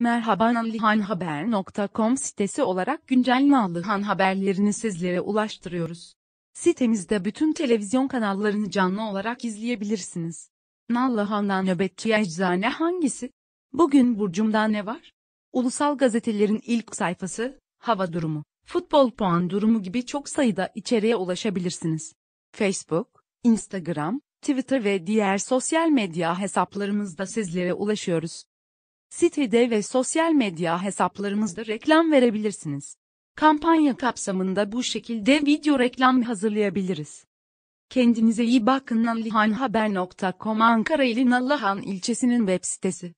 Merhaba anlihanhaber.com sitesi olarak güncel Nallıhan haberlerini sizlere ulaştırıyoruz. Sitemizde bütün televizyon kanallarını canlı olarak izleyebilirsiniz. Nallıhan'dan nöbetçi eczane hangisi? Bugün burcumda ne var? Ulusal gazetelerin ilk sayfası, hava durumu, futbol puan durumu gibi çok sayıda içeriğe ulaşabilirsiniz. Facebook, Instagram, Twitter ve diğer sosyal medya hesaplarımızda sizlere ulaşıyoruz. Sitede ve sosyal medya hesaplarımızda reklam verebilirsiniz. Kampanya kapsamında bu şekilde video reklam hazırlayabiliriz. Kendinize iyi bakın alihanhaber.com Ankara ilin Allahan ilçesinin web sitesi.